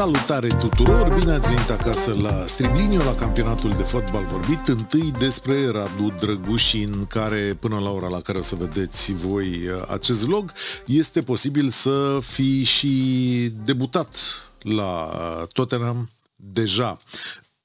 Salutare tuturor! Bine ați venit acasă la Stribliniu, la campionatul de fotbal vorbit. Întâi despre Radu Drăgușin, care până la ora la care o să vedeți voi uh, acest vlog, este posibil să fi și debutat la uh, Tottenham deja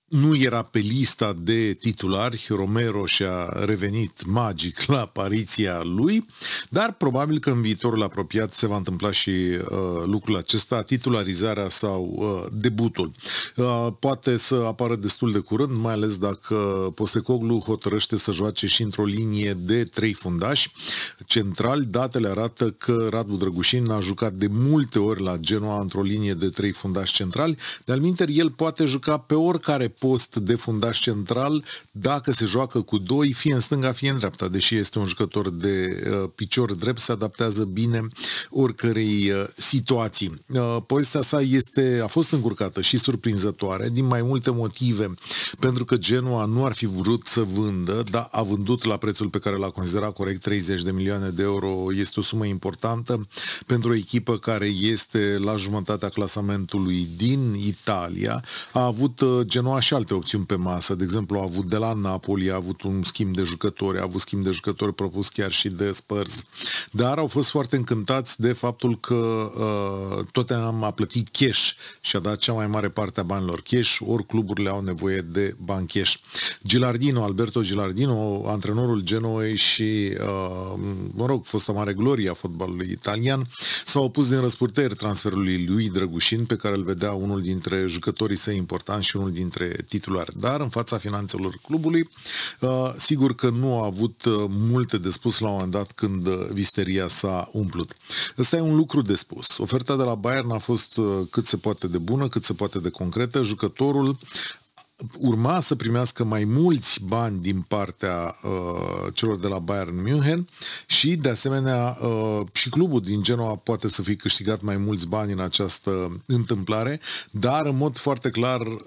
nu era pe lista de titulari, Romero și-a revenit magic la apariția lui, dar probabil că în viitorul apropiat se va întâmpla și uh, lucrul acesta, titularizarea sau uh, debutul. Uh, poate să apară destul de curând, mai ales dacă Posecoglu hotărăște să joace și într-o linie de trei fundași centrali. Datele arată că Radu Drăgușin a jucat de multe ori la Genoa într-o linie de trei fundași centrali, de-al el poate juca pe oricare post de fundaș central, dacă se joacă cu doi, fie în stânga, fie în dreapta, deși este un jucător de uh, picior drept, se adaptează bine oricărei uh, situații. Uh, sa este, a fost încurcată și surprinzătoare din mai multe motive, pentru că Genoa nu ar fi vrut să vândă, dar a vândut la prețul pe care l-a considerat corect, 30 de milioane de euro, este o sumă importantă pentru o echipă care este la jumătatea clasamentului din Italia. A avut uh, Genoa și alte opțiuni pe masă. De exemplu, a avut de la Napoli, a avut un schimb de jucători, a avut schimb de jucători propus chiar și de Spurs. Dar au fost foarte încântați de faptul că uh, am a plătit cash și a dat cea mai mare parte a banilor cash, ori cluburile au nevoie de bani cash. Gilardino, Alberto Gilardino, antrenorul Genoei și, uh, mă rog, o mare gloria fotbalului italian, s-a opus din răsputeri transferului lui Drăgușin, pe care îl vedea unul dintre jucătorii săi importanți și unul dintre titular, Dar în fața finanțelor clubului, uh, sigur că nu a avut uh, multe de spus la un moment dat când uh, visteria s-a umplut. Ăsta e un lucru de spus. Oferta de la Bayern a fost cât se poate de bună, cât se poate de concretă. Jucătorul urma să primească mai mulți bani din partea uh, celor de la Bayern München și, de asemenea, uh, și clubul din Genoa poate să fi câștigat mai mulți bani în această întâmplare, dar, în mod foarte clar, uh,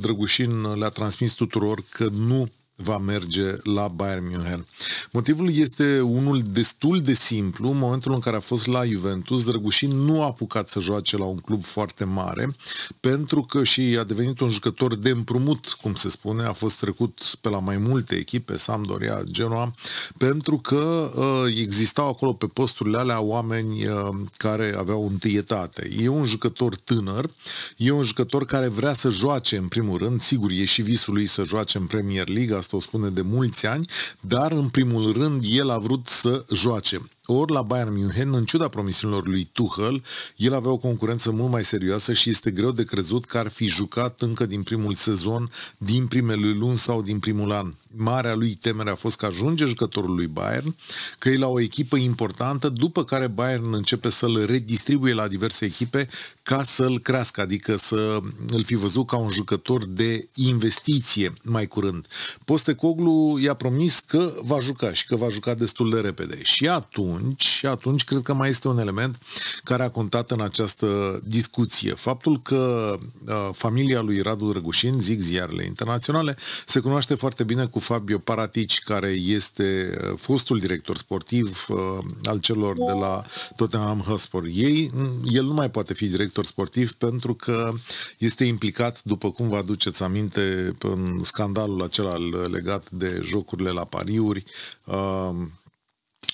Drăgușin le-a transmis tuturor că nu va merge la Bayern München. Motivul este unul destul de simplu. În momentul în care a fost la Juventus, Drăgușin nu a apucat să joace la un club foarte mare, pentru că și a devenit un jucător de împrumut, cum se spune, a fost trecut pe la mai multe echipe, Sampdoria, Genoa, pentru că uh, existau acolo pe posturile alea oameni uh, care aveau întâietate. E un jucător tânăr, e un jucător care vrea să joace în primul rând, sigur, e și visul lui să joace în Premier League, asta o spune de mulți ani, dar în primul rând el a vrut să joace. Ori la Bayern München, în ciuda promisiunilor lui Tuchel, el avea o concurență mult mai serioasă și este greu de crezut că ar fi jucat încă din primul sezon, din primele luni sau din primul an. Marea lui temere a fost că ajunge jucătorul lui Bayern, că e la o echipă importantă, după care Bayern începe să-l redistribuie la diverse echipe ca să-l crească, adică să îl fi văzut ca un jucător de investiție mai curând. Postecoglu i-a promis că va juca și că va juca destul de repede. Și atunci atunci și atunci cred că mai este un element care a contat în această discuție. Faptul că uh, familia lui Radu Răgușin, zic ziarele internaționale, se cunoaște foarte bine cu Fabio Paratici, care este uh, fostul director sportiv uh, al celor de la Tottenham Hotspur. Ei, mm, el nu mai poate fi director sportiv pentru că este implicat, după cum vă aduceți aminte, în scandalul acela legat de jocurile la pariuri. Uh,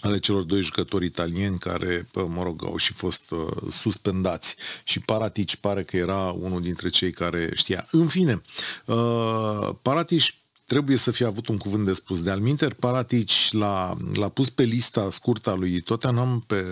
ale celor doi jucători italieni care, mă rog, au și fost uh, suspendați. Și Paratici pare că era unul dintre cei care știa. În fine, uh, Paratici trebuie să fie avut un cuvânt de spus. De alminter, Paratici l-a, l-a pus pe lista scurtă a lui Tottenham, pe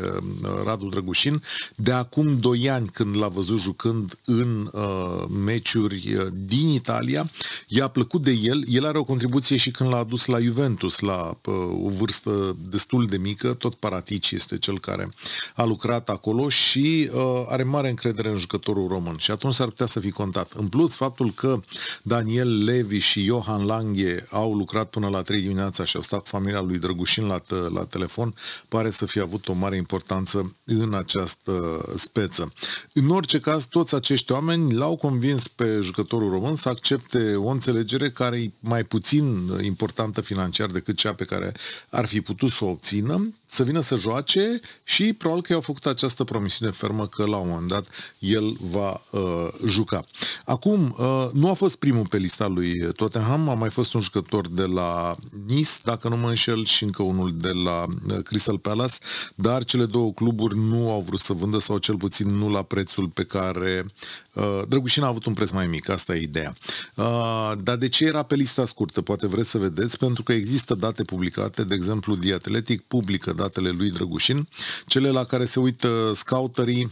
uh, Radu Drăgușin, de acum 2 ani când l-a văzut jucând în uh, meciuri uh, din Italia. I-a plăcut de el, el are o contribuție și când l-a adus la Juventus, la uh, o vârstă destul de mică, tot Paratici este cel care a lucrat acolo și uh, are mare încredere în jucătorul român și atunci s-ar putea să fi contat. În plus, faptul că Daniel Levi și Johan Lang Langhe au lucrat până la 3 dimineața și au stat cu familia lui Drăgușin la, la telefon, pare să fi avut o mare importanță în această speță. În orice caz, toți acești oameni l-au convins pe jucătorul român să accepte o înțelegere care e mai puțin importantă financiar decât cea pe care ar fi putut să o obțină, să vină să joace și probabil că i-au făcut această promisiune fermă că la un moment dat el va uh, juca. Acum, uh, nu a fost primul pe lista lui Tottenham, a mai fost un jucător de la Nice, dacă nu mă înșel, și încă unul de la uh, Crystal Palace, dar cele două cluburi nu au vrut să vândă sau cel puțin nu la prețul pe care uh, Drăgușina a avut un preț mai mic, asta e ideea. Dar de ce era pe lista scurtă? Poate vreți să vedeți, pentru că există date publicate, de exemplu, Diatletic publică datele lui Drăgușin, cele la care se uită scouterii,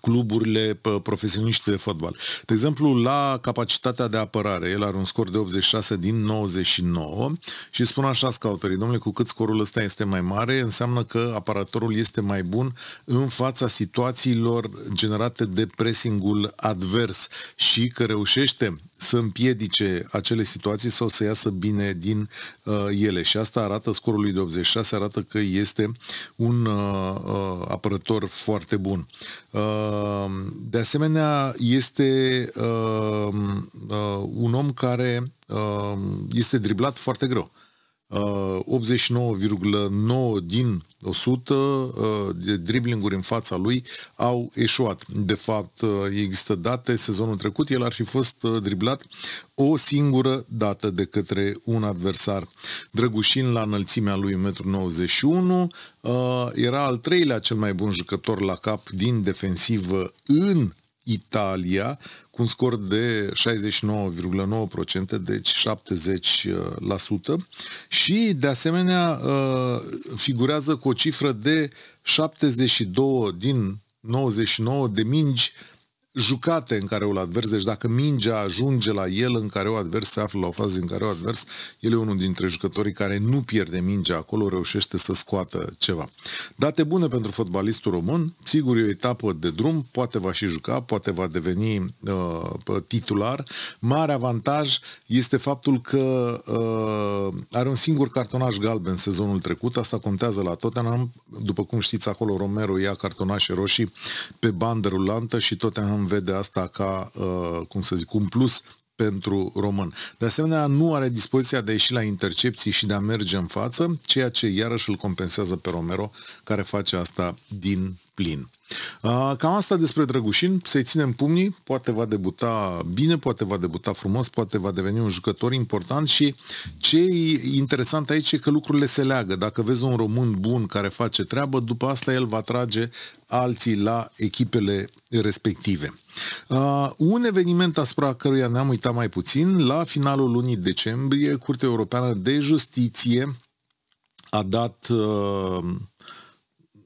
cluburile profesioniști de fotbal. De exemplu, la capacitatea de apărare, el are un scor de 86 din 99 și spun așa scautării, domnule, cu cât scorul ăsta este mai mare, înseamnă că aparatorul este mai bun în fața situațiilor generate de pressingul advers și că reușește să împiedice acele situații sau să iasă bine din uh, ele. Și asta arată scorul de 86, arată că este un uh, uh, apărător foarte bun. Uh, de asemenea, este uh, uh, un om care uh, este driblat foarte greu. Uh, 89,9 uh, din 100 uh, de driblinguri în fața lui au eșuat. De fapt, uh, există date, sezonul trecut el ar fi fost driblat o singură dată de către un adversar. Drăgușin la înălțimea lui 1,91 m, era al treilea cel mai bun jucător la cap din defensivă în Italia cu un scor de 69,9%, deci 70% și de asemenea uh, figurează cu o cifră de 72 din 99 de mingi jucate în care o advers, deci dacă mingea ajunge la el în care o advers se află la o fază în care o advers, el e unul dintre jucătorii care nu pierde mingea acolo, reușește să scoată ceva. Date bune pentru fotbalistul român, sigur e o etapă de drum, poate va și juca, poate va deveni uh, titular. Mare avantaj este faptul că uh, are un singur cartonaș galben sezonul trecut, asta contează la Tottenham, după cum știți acolo Romero ia cartonașe roșii pe bandă rulantă și Tottenham nu vede asta ca, uh, cum să zic, un plus pentru român. De asemenea, nu are dispoziția de a ieși la intercepții și de a merge în față, ceea ce iarăși îl compensează pe Romero, care face asta din plin. Cam asta despre Drăgușin, să-i ținem pumnii, poate va debuta bine, poate va debuta frumos, poate va deveni un jucător important și ce e interesant aici e că lucrurile se leagă. Dacă vezi un român bun care face treabă, după asta el va trage alții la echipele respective. Uh, un eveniment asupra căruia ne-am uitat mai puțin, la finalul lunii decembrie, Curtea Europeană de Justiție a dat, uh,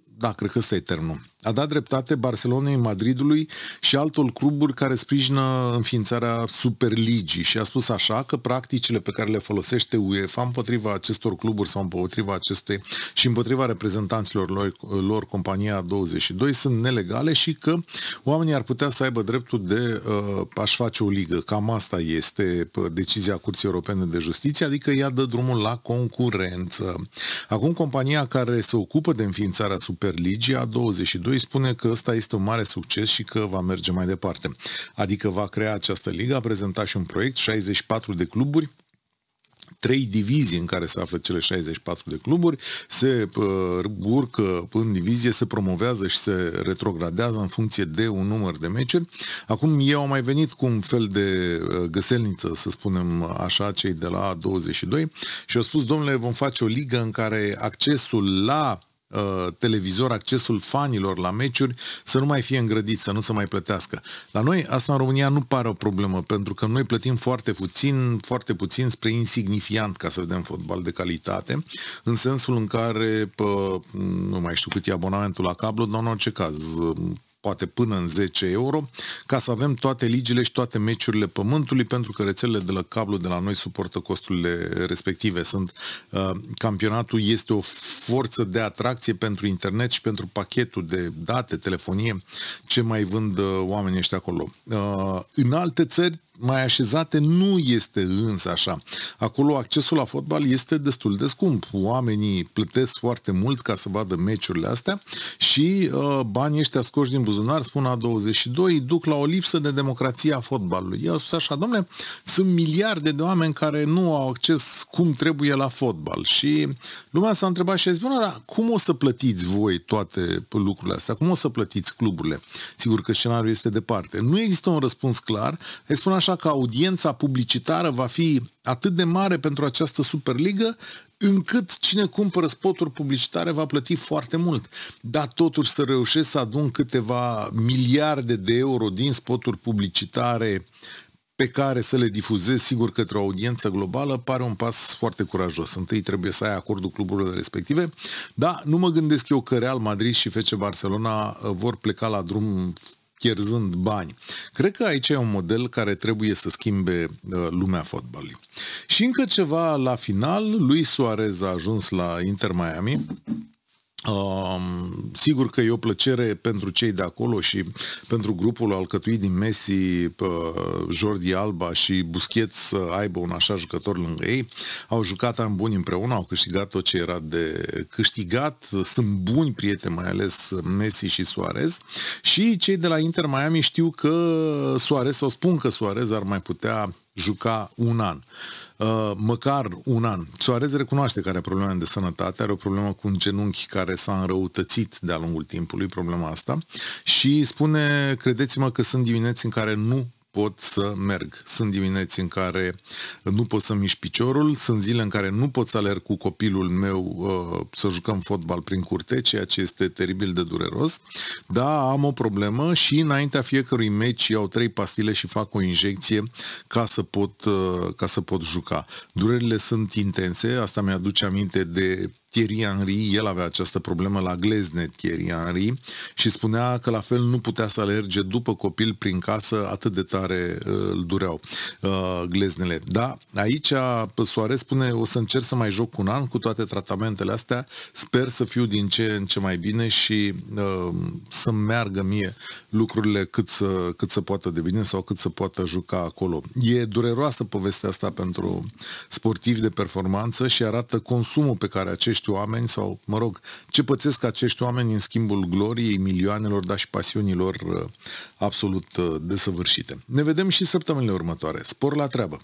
da, cred că ăsta e termenul, a dat dreptate Barcelonei, Madridului și altor cluburi care sprijină înființarea Superligii și a spus așa că practicile pe care le folosește UEFA împotriva acestor cluburi sau împotriva acestei și împotriva reprezentanților lor, lor compania 22 sunt nelegale și că oamenii ar putea să aibă dreptul de uh, a-și face o ligă. Cam asta este uh, decizia Curții Europene de Justiție, adică ea dă drumul la concurență. Acum compania care se ocupă de înființarea Superligii a 22 lui spune că ăsta este un mare succes și că va merge mai departe. Adică va crea această ligă, a prezentat și un proiect, 64 de cluburi, trei divizii în care se află cele 64 de cluburi, se uh, urcă în divizie, se promovează și se retrogradează în funcție de un număr de meciuri. Acum eu am mai venit cu un fel de uh, găselniță, să spunem așa, cei de la 22 și au spus, domnule, vom face o ligă în care accesul la Uh, televizor accesul fanilor la meciuri să nu mai fie îngrădit, să nu se mai plătească. La noi asta în România nu pare o problemă, pentru că noi plătim foarte puțin, foarte puțin spre insignifiant ca să vedem fotbal de calitate, în sensul în care, pă, nu mai știu cât e abonamentul la cablu, dar în orice caz, poate până în 10 euro, ca să avem toate ligile și toate meciurile pământului, pentru că rețelele de la cablu de la noi suportă costurile respective. Sunt uh, Campionatul este o forță de atracție pentru internet și pentru pachetul de date, telefonie, ce mai vând uh, oamenii ăștia acolo. Uh, în alte țări mai așezate nu este însă așa. Acolo accesul la fotbal este destul de scump. Oamenii plătesc foarte mult ca să vadă meciurile astea și uh, banii ăștia scoși din buzunar, spun a 22, duc la o lipsă de democrație a fotbalului. Eu spus așa, domnule, sunt miliarde de oameni care nu au acces cum trebuie la fotbal și lumea s-a întrebat și a zis, dar cum o să plătiți voi toate lucrurile astea? Cum o să plătiți cluburile? Sigur că scenariul este departe. Nu există un răspuns clar. Îi spun așa, așa că audiența publicitară va fi atât de mare pentru această Superligă, încât cine cumpără spoturi publicitare va plăti foarte mult. Dar totuși să reușesc să adun câteva miliarde de euro din spoturi publicitare pe care să le difuzez, sigur, către o audiență globală, pare un pas foarte curajos. Întâi trebuie să ai acordul cluburilor respective, dar nu mă gândesc eu că Real Madrid și FC Barcelona uh, vor pleca la drum pierzând bani. Cred că aici e un model care trebuie să schimbe uh, lumea fotbalului. Și încă ceva la final, lui Suarez a ajuns la Inter Miami Um, sigur că e o plăcere pentru cei de acolo și pentru grupul alcătuit din Messi, uh, Jordi Alba și Busquets să aibă un așa jucător lângă ei. Au jucat am buni împreună, au câștigat tot ce era de câștigat. Sunt buni prieteni, mai ales Messi și Suarez. Și cei de la Inter Miami știu că Suarez, o spun că Suarez ar mai putea juca un an. Uh, măcar un an. Soarez recunoaște că are probleme de sănătate, are o problemă cu un genunchi care s-a înrăutățit de-a lungul timpului, problema asta, și spune, credeți-mă că sunt dimineți în care nu pot să merg. Sunt dimineți în care nu pot să mișc piciorul, sunt zile în care nu pot să alerg cu copilul meu uh, să jucăm fotbal prin curte, ceea ce este teribil de dureros, dar am o problemă și înaintea fiecărui meci iau trei pastile și fac o injecție ca să pot, uh, ca să pot juca. Durerile sunt intense, asta mi-aduce aminte de Thierry Henry, el avea această problemă la Gleznet, Thierry Henry, și spunea că la fel nu putea să alerge după copil prin casă, atât de tare uh, îl dureau uh, gleznele. Da, aici uh, Soare spune, o să încerc să mai joc un an cu toate tratamentele astea, sper să fiu din ce în ce mai bine și să meargă mie lucrurile cât să, cât să poată de bine sau cât să poată juca acolo. E dureroasă povestea asta pentru sportivi de performanță și arată consumul pe care acești acești oameni sau, mă rog, ce pățesc acești oameni în schimbul gloriei, milioanelor, dar și pasiunilor uh, absolut uh, desăvârșite. Ne vedem și săptămânile următoare. Spor la treabă!